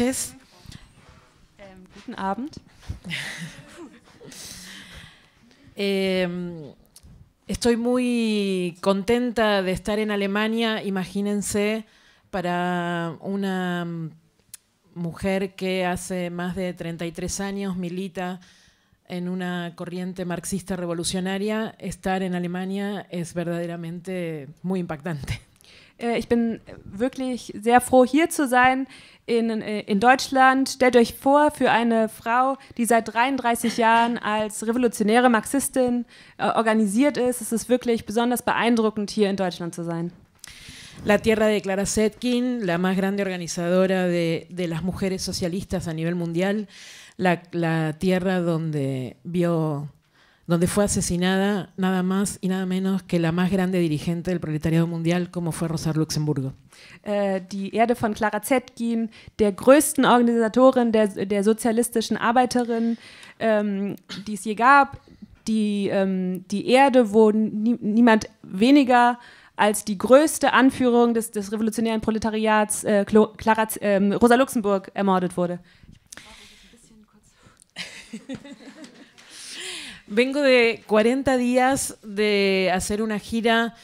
noches. guten em, estoy muy contenta de estar en Alemania, imagínense, para una mujer que hace más de 33 años milita en una corriente marxista revolucionaria, estar en Alemania es verdaderamente muy impactante. Äh, ich bin wirklich sehr froh, hier in, äh, in Deutschland. Stellt euch vor, für eine Frau, die seit 33 Jahren als revolutionäre Marxistin äh, organisiert ist, ist es wirklich besonders beeindruckend, hier in Deutschland zu sein. La tierra de Clara Setkin, la más grande organizadora de, de las mujeres socialistas a nivel mundial, la, la tierra donde vio donde fue asesinada nada más y nada menos que la más grande dirigente del proletariado mundial, como fue Rosa Luxemburgo. Äh, die Erde von Clara Zetkin, der größten Organisatorin der, der sozialistischen Arbeiterin, ähm, die es je gab, die, ähm, die Erde, wo nie, niemand weniger als die größte Anführung des, des revolutionären Proletariats, äh, Clara, äh, Rosa Luxemburg, ermordet wurde. Ich brauche ein bisschen kurz. Vengo de 40 días de hacer una gira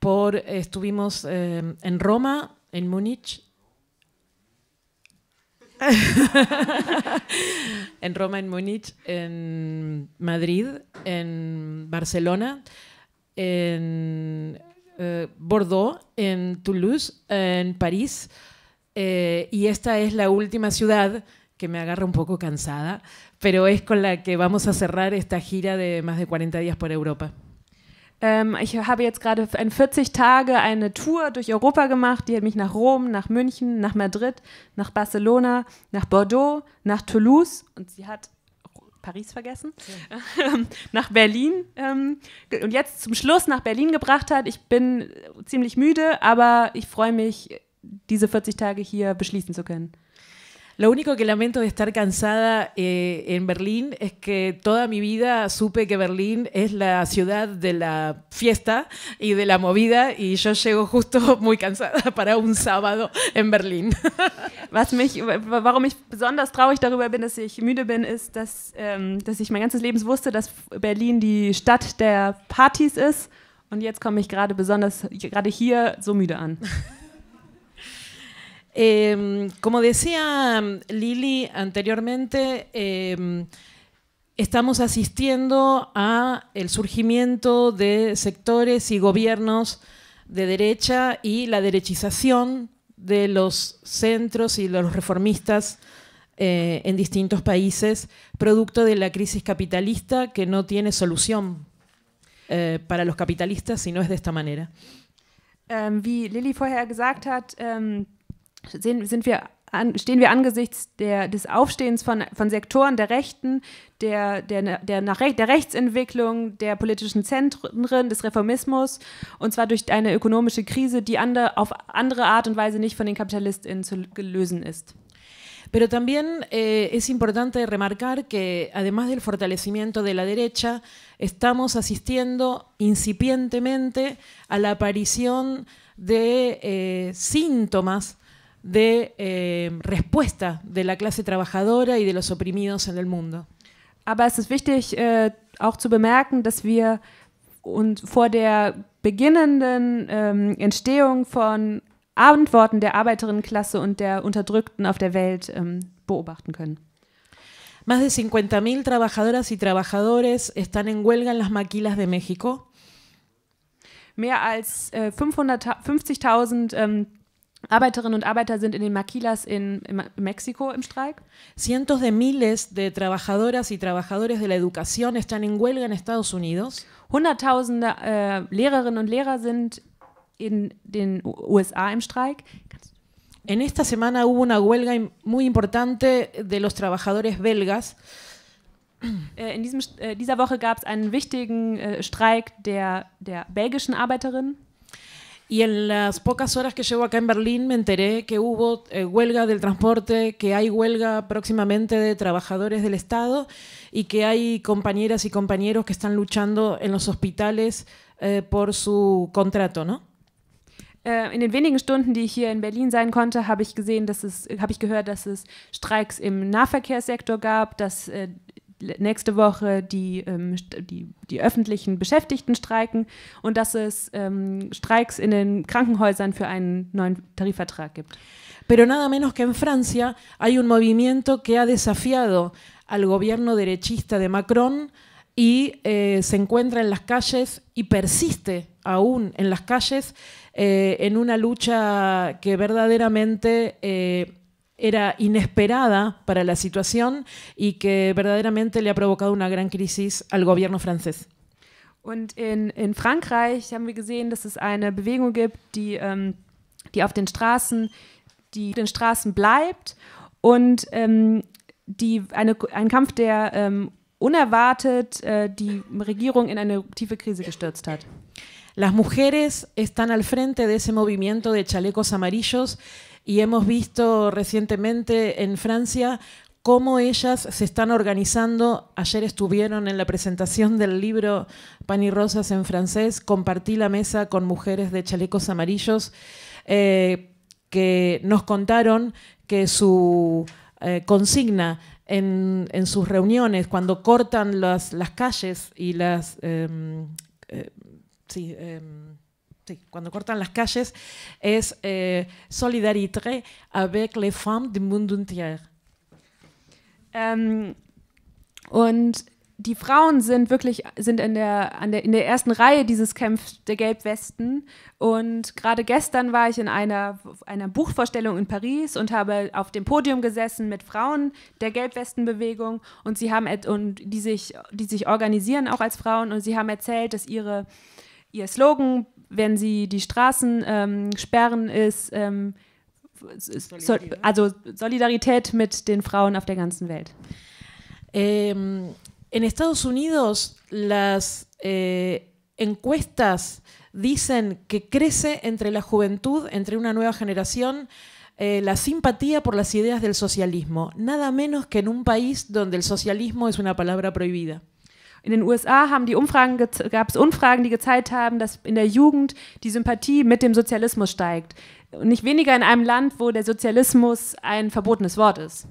por. estuvimos eh, en Roma, en Múnich. en Roma, en Múnich, en Madrid, en Barcelona, en eh, Bordeaux, en Toulouse, en París. Eh, y esta es la última ciudad que me agarra un poco cansada, pero es con la que vamos a cerrar esta gira de más de 40 días por Europa. Ähm, ich habe jetzt gerade in 40 Tage eine Tour durch Europa gemacht. Die hat mich nach Rom, nach München, nach Madrid, nach Barcelona, nach Bordeaux, nach Toulouse und sie hat Paris vergessen, ja. Ähm, nach Berlin ähm, und jetzt zum Schluss nach Berlin gebracht hat. Ich bin ziemlich müde, aber ich freue mich, diese 40 Tage hier beschließen zu können. Lo único que lamento de estar cansada eh, en Berlín es que toda mi vida supe que Berlín es la ciudad de la fiesta y de la movida y yo llego justo muy cansada para un sábado en Berlín. Was mich, warum ich besonders traurig darüber bin, dass ich müde bin, ist, dass, ähm, dass ich mein ganzes Leben wusste, dass Berlin die Stadt der Partys ist. Und jetzt komme ich gerade besonders, gerade hier, so müde an. Em, como decía mm, Lili anteriormente, em, estamos asistiendo a el surgimiento de sectores y gobiernos de derecha y la derechización de los centros y los reformistas eh, en distintos países, producto de la crisis capitalista que no tiene solución eh, para los capitalistas si no es de esta manera. Ähm, wie Lili vorher gesagt ähm, sehen, sind wir an, stehen wir angesichts der, des Aufstehens von, von Sektoren der Rechten, der, der, der, nach Rech, der Rechtsentwicklung, der politischen Zentren, des Reformismus, und zwar durch eine ökonomische Krise, die ande, auf andere Art und Weise nicht von den KapitalistInnen zu lösen ist. Pero también eh, es importante remarcar que, además del fortalecimiento de la derecha, estamos asistiendo incipientemente a la aparición de eh, síntomas de eh, respuesta de la clase trabajadora y de los oprimidos en el mundo. Aber es ist wichtig, äh, auch zu bemerken, dass wir uns vor der beginnenden ähm, Entstehung von Antworten der Arbeiterinnenklasse und der Unterdrückten auf der Welt ähm, beobachten können. Más de 50.000 trabajadoras y trabajadores están en huelga en las maquilas de México. Mehr als äh, 550.000 ähm, Arbeiterinnen und Arbeiter sind in den Maquilas in, in, Mexiko im Streik. Cientos de miles de trabajadoras y trabajadores de la educación están en huelga en Estados Unidos. Hunderttausende äh, Lehrerinnen und Lehrer sind in den USA im Streik. En esta semana hubo una huelga muy importante de los trabajadores belgas. Äh, in diesem, äh, dieser Woche gab es einen wichtigen äh, Streik der, der belgischen Arbeiterinnen. Y en las pocas horas que llevo acá en Berlín me enteré que hubo eh, huelga del transporte, que hay huelga próximamente de trabajadores del Estado y que hay compañeras y compañeros que están luchando en los hospitales eh, por su contrato, ¿no? Äh, in den wenigen Stunden, die ich hier in Berlin sein konnte, habe ich gesehen, dass es, habe ich gehört, dass es Streiks im Nahverkehrssektor gab, dass äh, nächste Woche die, ähm, die, die, öffentlichen Beschäftigten streiken und dass es ähm, Streiks in den Krankenhäusern für einen neuen Tarifvertrag gibt. Pero nada menos que en Francia hay un movimiento que ha desafiado al gobierno derechista de Macron y eh, se encuentra en las calles y persiste aún en las calles eh, en una lucha que verdaderamente eh, era inesperada para la situación y que verdaderamente le ha provocado una gran crisis al gobierno francés. Und in, in Frankreich haben wir gesehen, dass es eine Bewegung gibt, die, ähm, die auf den Straßen, die den Straßen bleibt und ähm, die eine, ein Kampf, der ähm, unerwartet äh, die Regierung in eine tiefe Krise gestürzt hat. Las mujeres están al frente de ese movimiento de chalecos amarillos y hemos visto recientemente en Francia cómo ellas se están organizando. Ayer estuvieron en la presentación del libro Pan y Rosas en francés, compartí la mesa con mujeres de chalecos amarillos eh, que nos contaron que su eh, consigna en, sus reuniones, cuando cortan las, calles y las... Em, eh, em, sí, cuando cortan las calles, es eh, solidarité avec les femmes du monde entier. Ähm, und die Frauen sind wirklich sind in der, an der, in der ersten Reihe dieses Kampf der Gelbwesten. Und gerade gestern war ich in einer, einer Buchvorstellung in Paris und habe auf dem Podium gesessen mit Frauen der Gelbwestenbewegung und sie haben und die sich, die sich organisieren auch als Frauen und sie haben erzählt, dass ihre ihr Slogan wenn sie die Straßen ähm, sperren, ist ähm, las also Solidarität mit den em, en Estados Unidos las eh, encuestas dicen que crece entre la juventud, entre una nueva generación, eh, la simpatía por las ideas del socialismo, nada menos que en un país donde el socialismo es una palabra prohibida. En los USA haben die Umfragen gab es Umfragen, die gezeigt haben, dass in der Jugend die Sympathie mit dem Sozialismus steigt. Und nicht weniger in einem Land, wo der Sozialismus ein verbotenes Wort ist.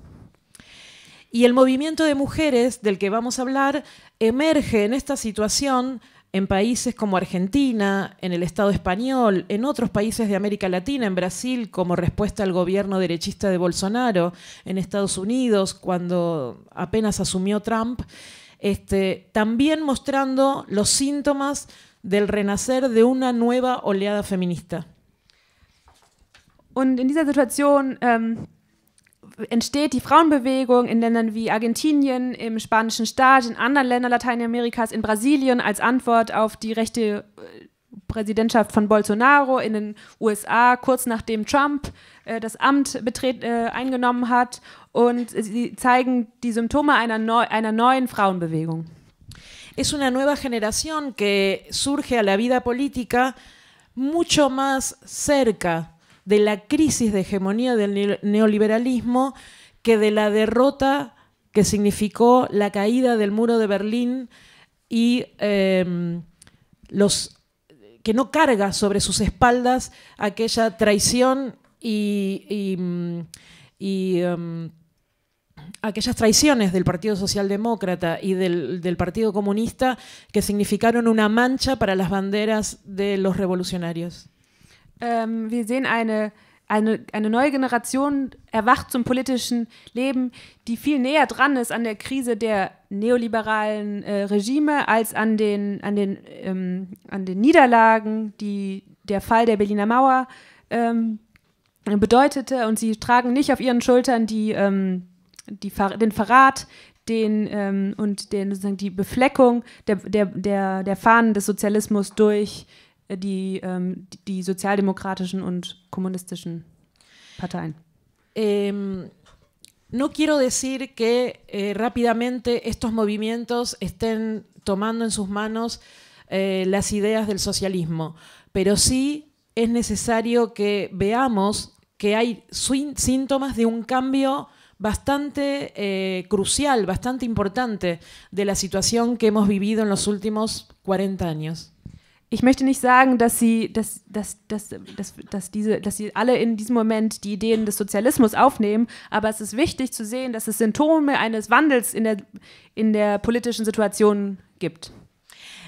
Y el movimiento de mujeres del que vamos a hablar emerge en esta situación en países como Argentina, en el Estado español, en otros países de América Latina, en Brasil, como respuesta al gobierno derechista de Bolsonaro, en Estados Unidos, cuando apenas asumió Trump. este, también mostrando los síntomas del Renacer de una nueva oleada feminista. Und in dieser Situation ähm, entsteht die Frauenbewegung in Ländern wie Argentinien, im spanischen Staat, in anderen Ländern Lateinamerikas, in Brasilien als Antwort auf die rechte äh, Präsidentschaft von Bolsonaro in den USA, kurz nachdem Trump äh, das Amt betret, äh, eingenommen hat. Und sie zeigen die Symptome einer, neu, einer neuen Frauenbewegung. Es una nueva generación que surge a la vida política mucho más cerca de la crisis de hegemonía del neoliberalismo que de la derrota que significó la caída del muro de Berlín y eh, los que no carga sobre sus espaldas aquella traición y, mm, mm, aquellas traiciones del Partido Socialdemócrata y del, Partido Comunista que significaron una mancha para las banderas de los revolucionarios. Ähm, eine, eine neue Generation erwacht zum politischen Leben, die viel näher dran ist an der Krise der neoliberalen äh, Regime als an den, an, den, ähm, an den Niederlagen, die der Fall der Berliner Mauer ähm, bedeutete. Und sie tragen nicht auf ihren Schultern die, ähm, die Ver den Verrat den, ähm, und den, sozusagen die Befleckung der, der, der, der Fahnen des Sozialismus durch äh, Ähm, em, no quiero decir que eh, rápidamente estos movimientos estén tomando en sus manos eh, las ideas del socialismo, pero sí es necesario que veamos que hay síntomas de un cambio bastante eh, crucial, bastante importante de la situación que hemos vivido en los últimos 40 años. ich möchte nicht sagen, dass sie, dass, dass, dass, dass, dass, diese, dass sie alle in diesem Moment die Ideen des Sozialismus aufnehmen, aber es ist wichtig zu sehen, dass es Symptome eines Wandels in der, in der politischen Situation gibt.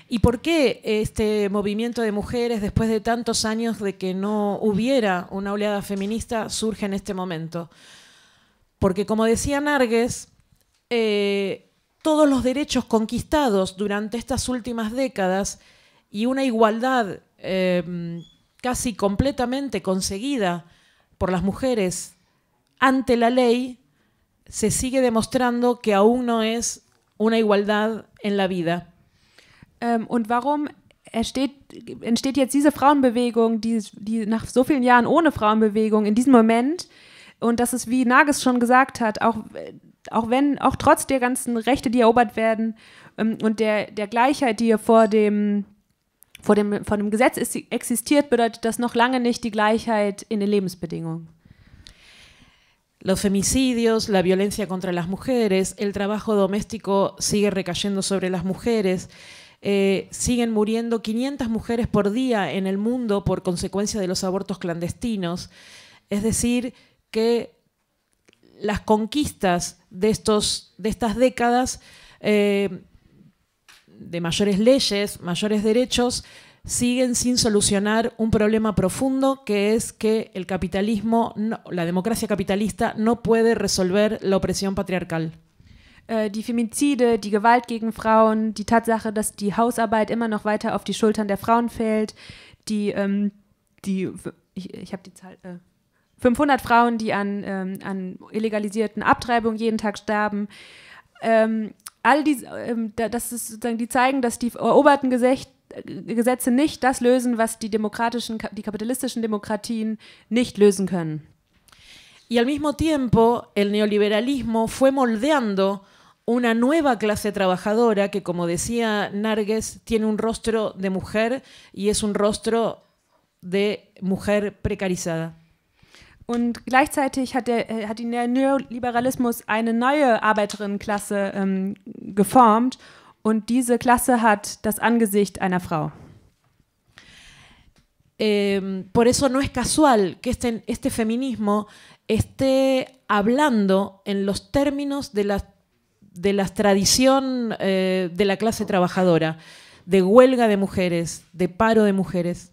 ¿Y por qué este movimiento de mujeres, después de tantos años de que no hubiera una oleada feminista, surge en este momento? Porque como decía Narges, eh, todos los derechos conquistados durante estas últimas décadas y una igualdad eh, casi completamente conseguida por las mujeres ante la ley, se sigue demostrando que aún no es una igualdad en la vida. Um, ähm, und warum entsteht, entsteht jetzt diese Frauenbewegung, die, die nach so vielen Jahren ohne Frauenbewegung in diesem Moment und das ist, wie Nages schon gesagt hat, auch, auch wenn, auch trotz der ganzen Rechte, die erobert werden ähm, und der, der Gleichheit, die hier vor dem vor dem, vor dem Gesetz ist, bedeutet das noch lange nicht die Gleichheit in Lebensbedingungen. Los femicidios, la violencia contra las mujeres, el trabajo doméstico sigue recayendo sobre las mujeres. Eh, siguen muriendo 500 mujeres por día en el mundo por consecuencia de los abortos clandestinos. Es decir, que las conquistas de, estos, de estas décadas eh, de mayores leyes, mayores derechos, siguen sin solucionar un problema profundo que es que el capitalismo, no, la democracia capitalista no puede resolver la opresión patriarcal. Äh, die Femizide, die Gewalt gegen Frauen, die Tatsache, dass die Hausarbeit immer noch weiter auf die Schultern der Frauen fällt, die, ähm, die ich, ich habe die Zahl, äh, 500 Frauen, die an, ähm, an illegalisierten Abtreibungen jeden Tag sterben, ähm, all die, ähm, das ist sozusagen, die zeigen, dass die eroberten Gesetze äh, Gesetze nicht das lösen, was die demokratischen, die kapitalistischen Demokratien nicht lösen können. Y al mismo tiempo, el neoliberalismo fue moldeando una nueva clase trabajadora que, como decía Narges, tiene un rostro de mujer y es un rostro de mujer precarizada. Und gleichzeitig hat, der, äh, hat der Neoliberalismus eine neue Arbeiterinnenklasse ähm, geformt und diese Klasse hat das Angesicht einer Frau. Eh, por eso no es casual que este, este, feminismo esté hablando en los términos de la, de la tradición eh, de la clase trabajadora, de huelga de mujeres, de paro de mujeres.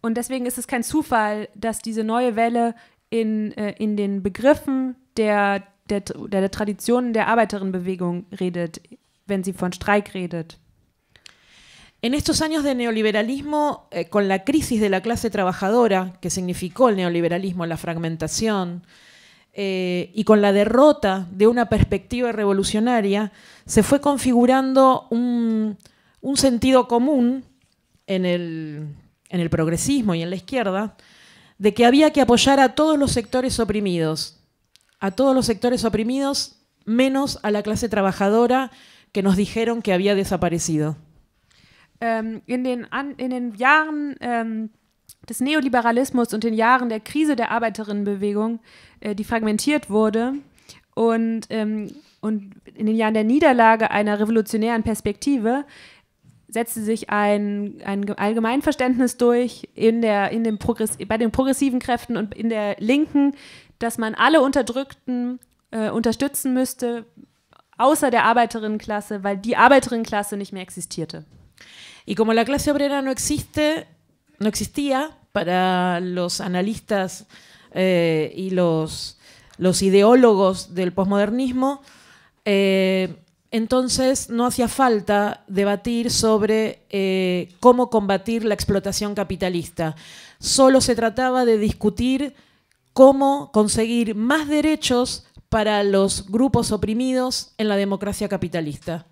Und deswegen ist es kein Zufall, dass diese neue Welle in, äh, in den Begriffen der, der, der, der Traditionen der Arbeiterinnenbewegung redet, wenn sie von Streik redet. En estos años de neoliberalismo, eh, con la crisis de la clase trabajadora, que significó el neoliberalismo, la fragmentación, eh, y con la derrota de una perspectiva revolucionaria, se fue configurando un sentido común en el en el progresismo y en la izquierda, de que había que apoyar a todos los sectores oprimidos, a todos los sectores oprimidos menos a la clase trabajadora que nos dijeron que había desaparecido. En los años del neoliberalismo y en los des de und crisis de der Krise der Arbeiterinnenbewegung, la äh, die fragmentiert wurde und, años ähm, de in den Jahren der Niederlage einer Perspektive, setzte sich ein, ein Allgemeinverständnis durch in der, in den Progress, bei den progressiven Kräften und in der Linken, dass man alle Unterdrückten äh, unterstützen müsste, außer der Arbeiterinnenklasse, weil die Arbeiterinnenklasse nicht mehr existierte. Y como la clase obrera no existe, no existía para los analistas eh, y los, los ideólogos del posmodernismo, eh, Entonces no hacía falta debatir sobre eh, cómo combatir la explotación capitalista. Solo se trataba de discutir cómo conseguir más derechos para los grupos oprimidos en la democracia capitalista.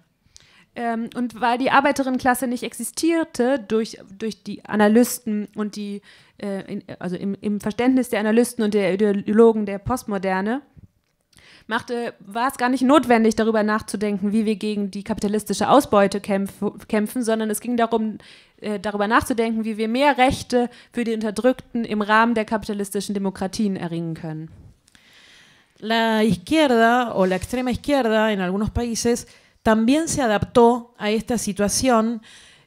Ähm, und weil die Arbeiterinnenklasse nicht existierte, durch, durch die Analysten und die, äh, in, also im, im Verständnis der Analysten und der Ideologen der Postmoderne, machte, war es gar nicht notwendig, darüber nachzudenken, wie wir gegen die kapitalistische Ausbeute kämpf kämpfen, sondern es ging darum, äh, darüber nachzudenken, wie wir mehr Rechte für die Unterdrückten im Rahmen der kapitalistischen Demokratien erringen können. La izquierda o la extrema izquierda en algunos países también se adaptó a esta situación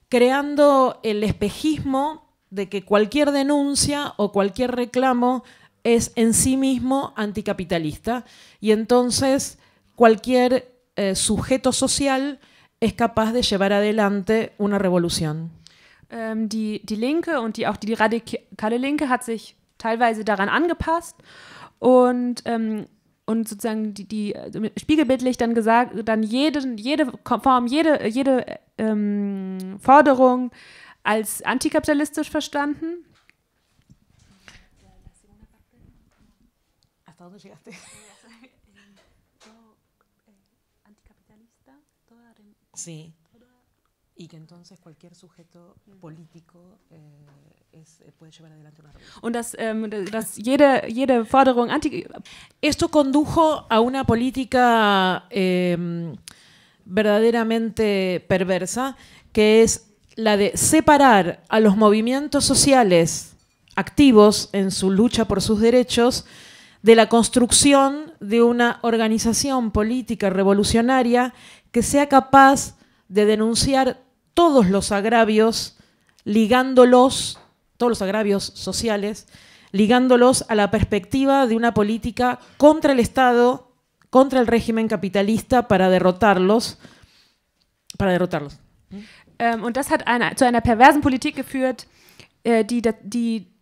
creando el espejismo de que cualquier denuncia o cualquier reclamo es en sí mismo anticapitalista y entonces cualquier eh, sujeto social es capaz de llevar adelante una revolución. Ähm, die, die Linke und die, auch die radikale Linke hat sich teilweise daran angepasst und, ähm, und sozusagen die, die also spiegelbildlich dann gesagt, dann jede, jede Form, jede, jede ähm, Forderung als antikapitalistisch verstanden llegaste? anticapitalista, Sí. y que entonces cualquier sujeto mm. político eh, eh, puede llevar adelante una revolución. Ähm, Esto condujo a una política em, verdaderamente perversa, que es la de separar a los movimientos sociales activos en su lucha por sus derechos de la construcción de una organización política revolucionaria que sea capaz de denunciar todos los agravios, ligándolos, todos los agravios sociales, ligándolos a la perspectiva de una política contra el Estado, contra el régimen capitalista para derrotarlos, para derrotarlos. Ähm, und das hat zu einer äh,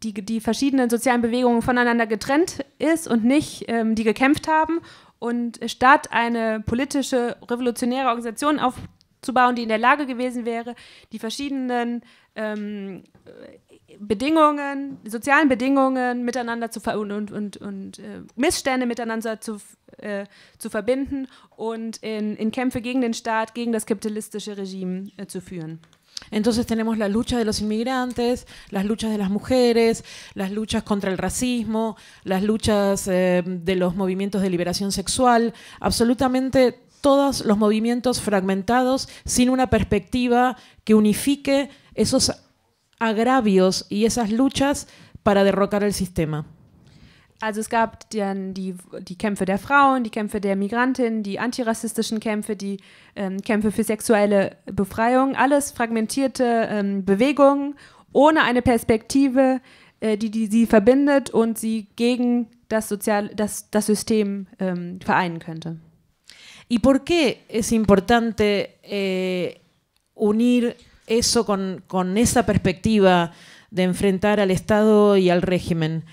die, die verschiedenen sozialen Bewegungen voneinander getrennt ist und nicht, ähm, die gekämpft haben. Und statt eine politische, revolutionäre Organisation aufzubauen, die in der Lage gewesen wäre, die verschiedenen ähm, Bedingungen, sozialen Bedingungen miteinander zu ver und, und, und, und äh, Missstände miteinander zu, äh, zu verbinden und in, in Kämpfe gegen den Staat, gegen das kapitalistische Regime äh, zu führen. Entonces tenemos la lucha de los inmigrantes, las luchas de las mujeres, las luchas contra el racismo, las luchas eh, de los movimientos de liberación sexual, absolutamente todos los movimientos fragmentados sin una perspectiva que unifique esos agravios y esas luchas para derrocar el sistema. Also es gab dann die, die Kämpfe der Frauen, die Kämpfe der Migrantinnen, die antirassistischen Kämpfe, die ähm, Kämpfe für sexuelle Befreiung, alles fragmentierte ähm, Bewegungen ohne eine Perspektive, äh, die, die sie verbindet und sie gegen das, Sozial das, das System ähm, vereinen könnte. ¿Y por qué es importante eh, unir eso con, con esa perspectiva de enfrentar al Estado y al régimen?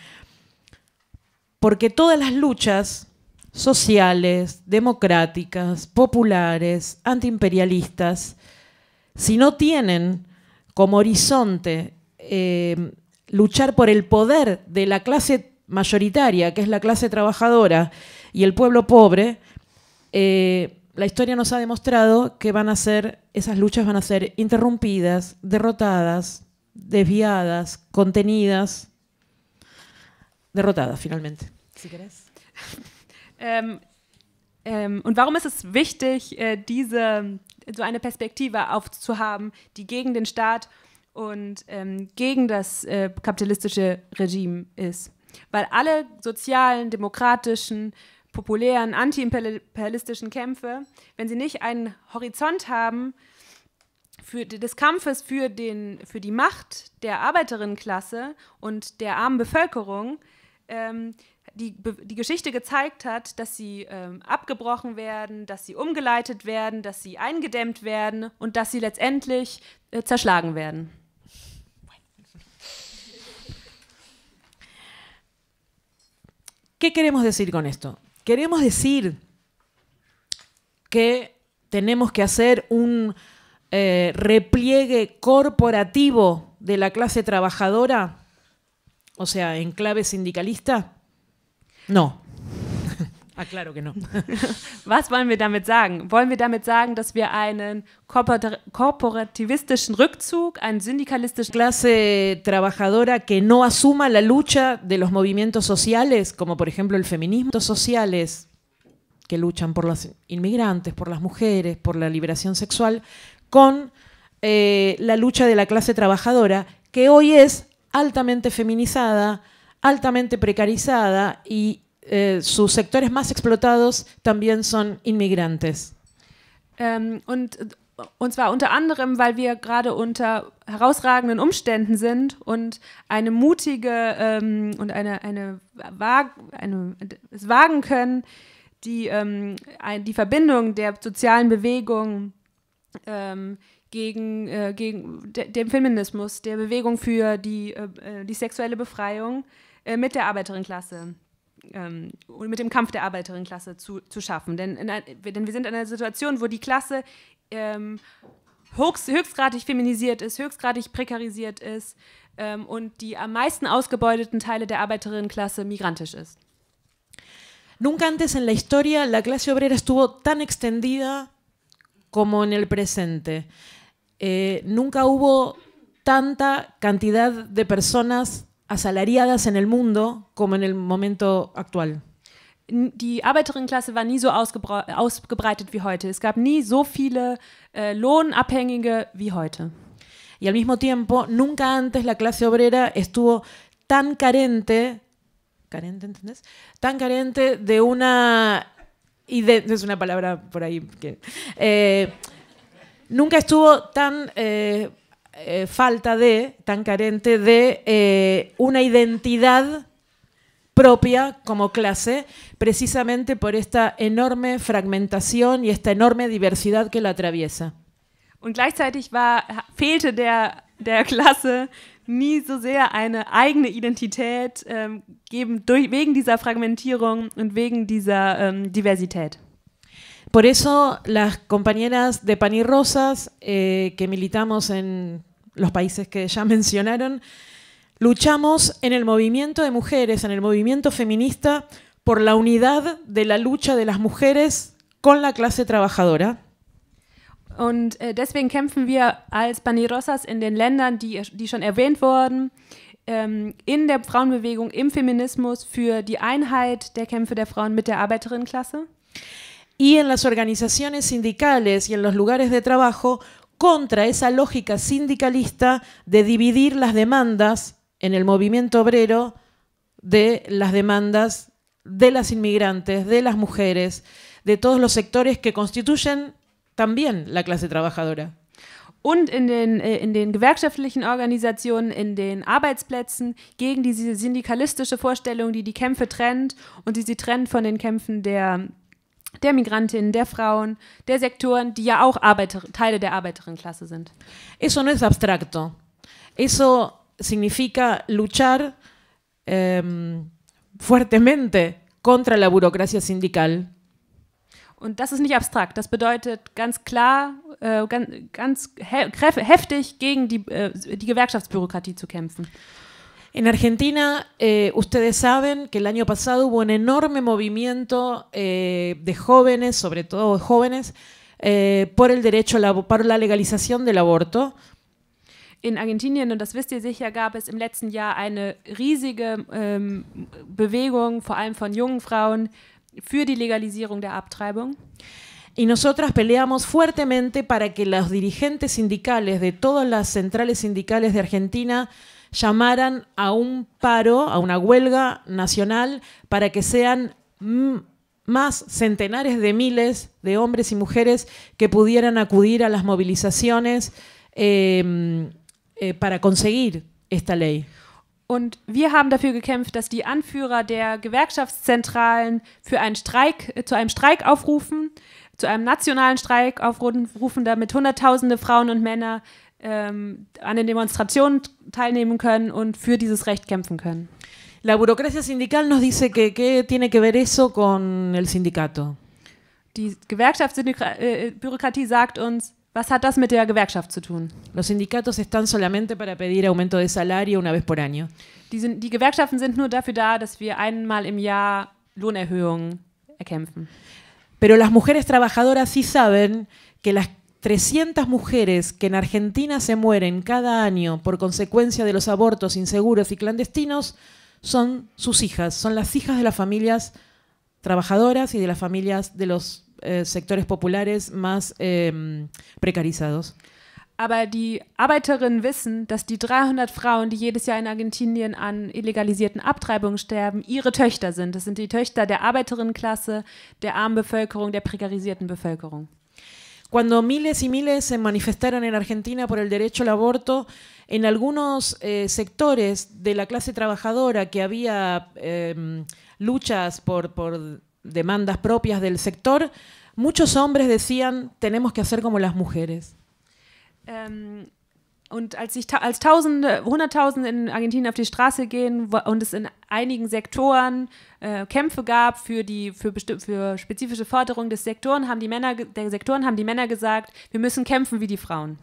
porque todas las luchas sociales, democráticas, populares, antiimperialistas, si no tienen como horizonte eh, luchar por el poder de la clase mayoritaria, que es la clase trabajadora y el pueblo pobre, eh, la historia nos ha demostrado que van a ser, esas luchas van a ser interrumpidas, derrotadas, desviadas, contenidas, derrotadas finalmente. Lustigeres. ähm, ähm, und warum ist es wichtig, äh, diese, so eine Perspektive aufzuhaben, die gegen den Staat und ähm, gegen das äh, kapitalistische Regime ist? Weil alle sozialen, demokratischen, populären, antiimperialistischen Kämpfe, wenn sie nicht einen Horizont haben, für, des Kampfes für, den, für die Macht der Arbeiterinnenklasse und der armen Bevölkerung, ähm, die, die Geschichte gezeigt hat, dass sie ähm, abgebrochen werden, dass sie umgeleitet werden, dass sie eingedämmt werden und dass sie letztendlich äh, zerschlagen werden. ¿Qué queremos decir con esto? Queremos decir que tenemos que hacer un eh, repliegue corporativo de la clase trabajadora, o sea, en clave sindicalista, No. Ah, claro, no. ¿Qué wollen wir damit sagen? Wollen wir damit sagen, dass wir einen korporativistischen Rückzug, einen Clase trabajadora que no asuma la lucha de los movimientos sociales, como por ejemplo el feminismo, sociales que luchan por los inmigrantes, por las mujeres, por la liberación sexual, con eh, la lucha de la clase trabajadora, que hoy es altamente feminizada, altamente precarizada y eh, sus sectores más explotados también son inmigrantes. Um, ähm, und, und zwar unter anderem, weil wir gerade unter herausragenden Umständen sind und eine mutige ähm, und eine, eine, eine, es wagen können, die, ähm, die Verbindung der sozialen Bewegung ähm, gegen, äh, gegen de, dem Feminismus, der Bewegung für die, äh, äh die sexuelle Befreiung äh, mit der Arbeiterinnenklasse ähm, mit dem Kampf der Arbeiterinnenklasse zu, zu schaffen. Denn, in, denn wir sind in einer Situation, wo die Klasse ähm, höchst, höchstgradig feminisiert ist, höchstgradig prekarisiert ist ähm, und die am meisten ausgebeuteten Teile der Arbeiterinnenklasse migrantisch ist. Nunca antes en la historia la clase obrera estuvo tan extendida como en el presente. Eh, nunca hubo tanta cantidad de personas asalariadas en el mundo como en el momento actual. Die Arbeiterinnenklasse war nie so ausgebreitet wie heute. Es gab nie so viele äh, Lohnabhängige wie heute. Y al mismo tiempo, nunca antes la clase obrera estuvo tan carente, carente, ¿entendés? Tan carente de una es una palabra por ahí que eh, nunca estuvo tan eh, eh, falta de, tan carente de eh, una identidad propia como clase, precisamente por esta enorme fragmentación y esta enorme diversidad que la atraviesa. Und gleichzeitig war, fehlte der, der Klasse nie so sehr eine eigene Identität ähm, geben durch, wegen dieser Fragmentierung und wegen dieser ähm, Diversität. por eso las compañeras de y Rosas, eh, que militamos en los países que ya mencionaron, luchamos en el movimiento de mujeres, en el movimiento feminista, por la unidad de la lucha de las mujeres con la clase trabajadora. Und äh, deswegen kämpfen wir als Panirosas in den Ländern, die, die schon erwähnt wurden, ähm, in der Frauenbewegung, im Feminismus für die Einheit der Kämpfe der Frauen mit der Arbeiterinnenklasse y en las organizaciones sindicales y en los lugares de trabajo contra esa lógica sindicalista de dividir las demandas en el movimiento obrero de las demandas de las inmigrantes, de las mujeres, de todos los sectores que constituyen también la clase trabajadora. und in den, äh, in den gewerkschaftlichen Organisationen, in den Arbeitsplätzen gegen diese syndikalistische Vorstellung, die die Kämpfe trennt und die sie trennt von den Kämpfen der der Migrantinnen, der Frauen, der Sektoren, die ja auch Arbeiter, Teile der Arbeiterinnenklasse sind. Eso no es abstracto. Eso significa luchar eh, fuertemente contra la burocracia sindical. Und das ist nicht abstrakt. Das bedeutet ganz klar, äh, ganz, ganz he heftig gegen die, äh, die Gewerkschaftsbürokratie zu kämpfen. En Argentina, eh, ustedes saben que el año pasado hubo un enorme movimiento eh, de jóvenes, sobre todo jóvenes, eh, por el derecho, la, por la legalización del aborto. In Argentinien, und das wisst ihr sicher, gab es im letzten Jahr eine riesige ähm, Bewegung, vor allem von jungen Frauen, für die Legalisierung der Abtreibung. Y nosotras peleamos fuertemente para que los dirigentes sindicales de todas las centrales sindicales de Argentina llamaran a un paro, a una huelga nacional, para que sean más centenares de miles de hombres y mujeres que pudieran acudir a las movilizaciones eh, eh, para conseguir esta ley. Und wir haben dafür gekämpft, dass die Anführer der Gewerkschaftszentralen für einen Streik, äh, zu einem Streik aufrufen, zu einem nationalen Streik aufrufen, damit Hunderttausende Frauen und Männer ähm, an den Demonstrationen teilnehmen können und für dieses Recht kämpfen können. La burocracia sindical nos dice que qué tiene que ver eso con el sindicato. Die Gewerkschaftsbürokratie äh, äh, sagt uns, was hat das mit der Gewerkschaft zu tun? Los sindicatos están solamente para pedir aumento de salario una vez por año. Die, sind, die Gewerkschaften sind nur dafür da, dass wir einmal im Jahr Lohnerhöhungen erkämpfen. Pero las mujeres trabajadoras sí saben que las 300 mujeres que en Argentina se mueren cada año por consecuencia de los abortos inseguros y clandestinos son sus hijas, son las hijas de las familias trabajadoras y de las familias de los eh, sectores populares más em, precarizados. Aber die Arbeiterinnen wissen, dass die 300 Frauen, die jedes Jahr in Argentinien an illegalisierten Abtreibungen sterben, ihre Töchter sind. Das sind die Töchter der Arbeiterinnenklasse, der armen Bevölkerung, der prekarisierten Bevölkerung. Cuando miles y miles se manifestaron en Argentina por el derecho al aborto, en algunos eh, sectores de la clase trabajadora que había em, luchas por, demandas propias del sector, muchos hombres decían, tenemos que hacer como las mujeres. Em, Und als, ich, als Tausende, Hunderttausende in Argentinien auf die Straße gehen und es in einigen Sektoren äh, Kämpfe gab für, die, für, für spezifische Forderungen des Sektoren, haben die Männer, der Sektoren haben die Männer gesagt, wir müssen kämpfen wie die Frauen.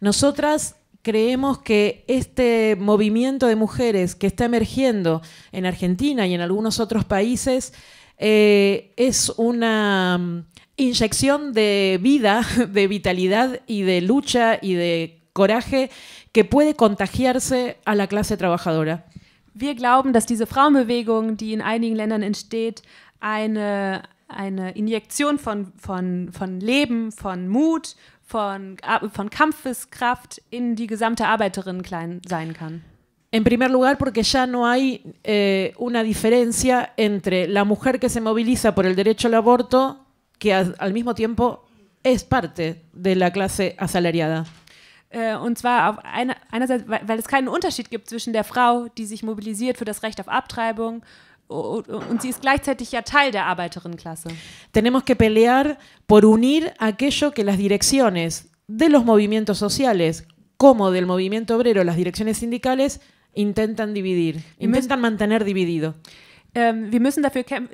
Nosotras creemos que este movimiento de mujeres que está emergiendo en Argentina y en algunos otros países eh, es una mm, inyección de vida, de vitalidad y de lucha y de coraje que puede contagiarse a la clase trabajadora. Wir glauben, dass diese Frauenbewegung, die in einigen Ländern entsteht, eine, eine Injektion von, von, von Leben, von Mut, von, von Kampfeskraft in die gesamte Arbeiterinnen sein kann. En primer lugar, porque ya no hay eh, una diferencia entre la mujer que se moviliza por el derecho al aborto, que al mismo tiempo es parte de la clase asalariada. Äh, und zwar auf eine, einerseits, weil, weil es keinen Unterschied gibt zwischen der Frau, die sich mobilisiert für das Recht auf Abtreibung und sie ist gleichzeitig ja Teil der Arbeiterinnenklasse. Tenemos que pelear por unir aquello que las direcciones de los movimientos sociales, como del movimiento obrero, las direcciones sindicales intentan dividir, intentan mantener dividido ähm, wir müssen dafür, kämp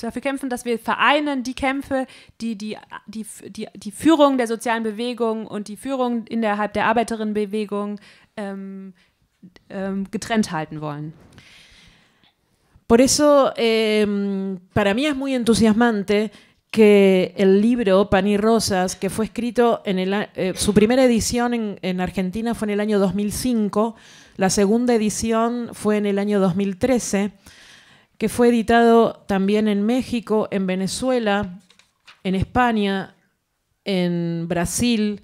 dafür kämpfen, dass wir vereinen die Kämpfe, die die, die, die, die Führung der sozialen Bewegung und die Führung innerhalb der Arbeiterinnenbewegung ähm, ähm, getrennt halten wollen. Por eso, eh, para mí es muy entusiasmante que el libro Pan y Rosas, que fue escrito en el, eh, su primera edición en, en, Argentina fue en el año 2005, la segunda edición fue en el año 2013. que fue editado también en México, en Venezuela, en España, en Brasil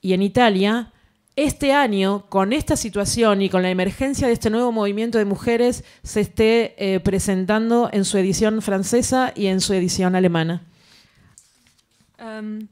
y en Italia. Este año, con esta situación y con la emergencia de este nuevo movimiento de mujeres, se esté eh, presentando en su edición francesa y en su edición alemana. Ähm,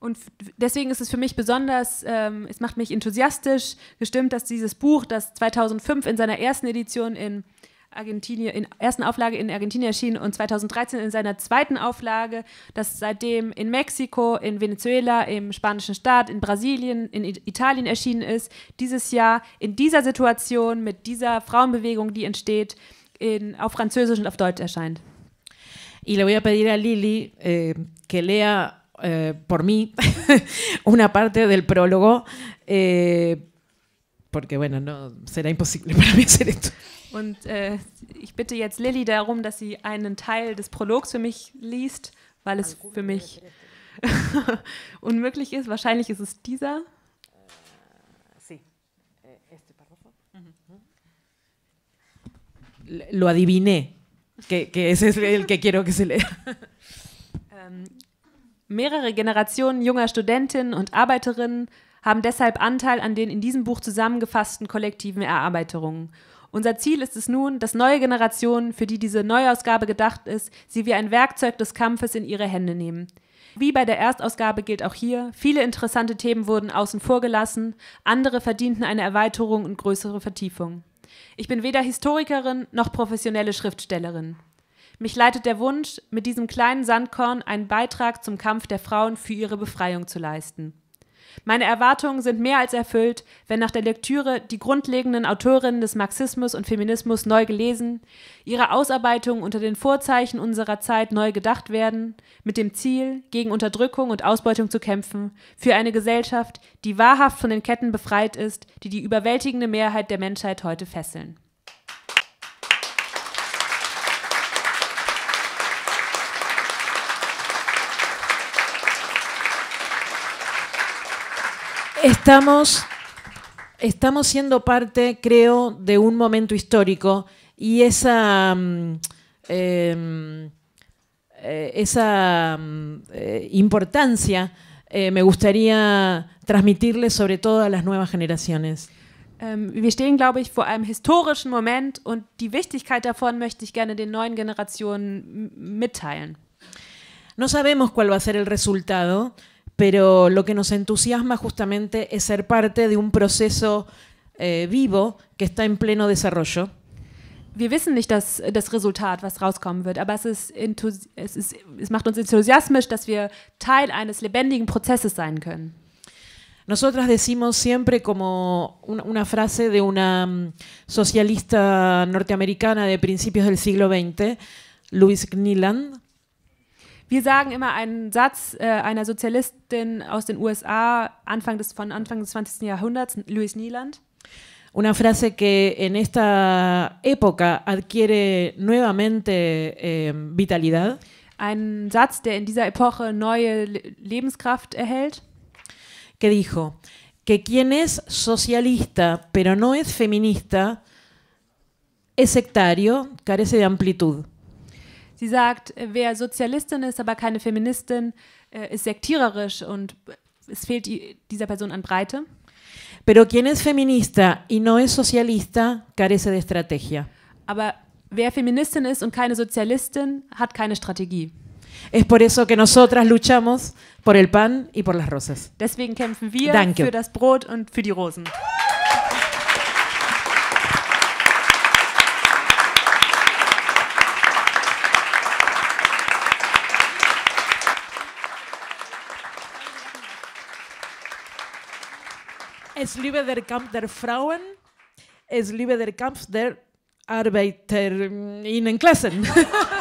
Und deswegen ist es für mich besonders, ähm, es macht mich enthusiastisch gestimmt, dass dieses Buch, das 2005 in seiner ersten Edition in Argentinien, in ersten Auflage in Argentinien erschien und 2013 in seiner zweiten Auflage, das seitdem in Mexiko, in Venezuela, im spanischen Staat, in Brasilien, in Italien erschienen ist, dieses Jahr in dieser Situation mit dieser Frauenbewegung, die entsteht, in, auf Französisch und auf Deutsch erscheint. Y le voy a pedir a Lili eh, que lea Eh, por mí una parte del prólogo, eh, porque bueno, no, será imposible para mí hacer esto. Und äh, ich bitte jetzt Lilly darum, dass sie einen Teil des Prologs für mich liest, weil es für mich unmöglich ist. Wahrscheinlich ist es dieser. Äh, äh, este lo adiviné, que, que ese es el que quiero que se lea. Ähm, Mehrere Generationen junger Studentinnen und Arbeiterinnen haben deshalb Anteil an den in diesem Buch zusammengefassten kollektiven Erarbeiterungen. Unser Ziel ist es nun, dass neue Generationen, für die diese Neuausgabe gedacht ist, sie wie ein Werkzeug des Kampfes in ihre Hände nehmen. Wie bei der Erstausgabe gilt auch hier, viele interessante Themen wurden außen vor gelassen, andere verdienten eine Erweiterung und größere Vertiefung. Ich bin weder Historikerin noch professionelle Schriftstellerin. Mich leitet der Wunsch, mit diesem kleinen Sandkorn einen Beitrag zum Kampf der Frauen für ihre Befreiung zu leisten. Meine Erwartungen sind mehr als erfüllt, wenn nach der Lektüre die grundlegenden Autorinnen des Marxismus und Feminismus neu gelesen, ihre Ausarbeitungen unter den Vorzeichen unserer Zeit neu gedacht werden, mit dem Ziel, gegen Unterdrückung und Ausbeutung zu kämpfen, für eine Gesellschaft, die wahrhaft von den Ketten befreit ist, die die überwältigende Mehrheit der Menschheit heute fesseln. Estamos, estamos siendo parte, creo, de un momento histórico y esa, mm, em, eh, esa mm, eh, importancia eh, me gustaría transmitirle sobre todo a las nuevas generaciones. Ähm, wir stehen, glaube ich, vor einem historischen Moment und die Wichtigkeit davon möchte ich gerne den neuen Generationen mitteilen. No sabemos cuál va a ser el resultado pero lo que nos entusiasma justamente es ser parte de un proceso eh, vivo que está en pleno desarrollo. Wir wissen nicht das, das Resultat, was rauskommen wird, aber es, ist es, ist, es macht uns enthusiastisch, dass wir Teil eines lebendigen Prozesses sein können. Nosotras decimos siempre como una frase de una mm, socialista norteamericana de principios del siglo XX, Louise Gnilan, Wir sagen immer einen Satz äh, einer Sozialistin aus den USA Anfang des, von Anfang des 20. Jahrhunderts, Louis Nieland. Una frase que en esta época adquiere nuevamente eh, vitalidad. Ein Satz, der in dieser Epoche neue Lebenskraft erhält. Que dijo, que quien es socialista pero no es feminista es sectario, carece de amplitud. Sie sagt, äh, wer Sozialistin ist, aber keine Feministin, äh, ist sektiererisch und äh, es fehlt dieser Person an Breite. Pero quien es feminista y no es socialista carece de estrategia. Aber wer Feministin ist und keine Sozialistin, hat keine Strategie. Es por eso que nosotras luchamos por el pan y por las rosas. Deswegen kämpfen wir Danke. für das Brot und für die Rosen. Es liebe der Kampf der Frauen. Es liebe der Kampf der Arbeiterinnenklassen.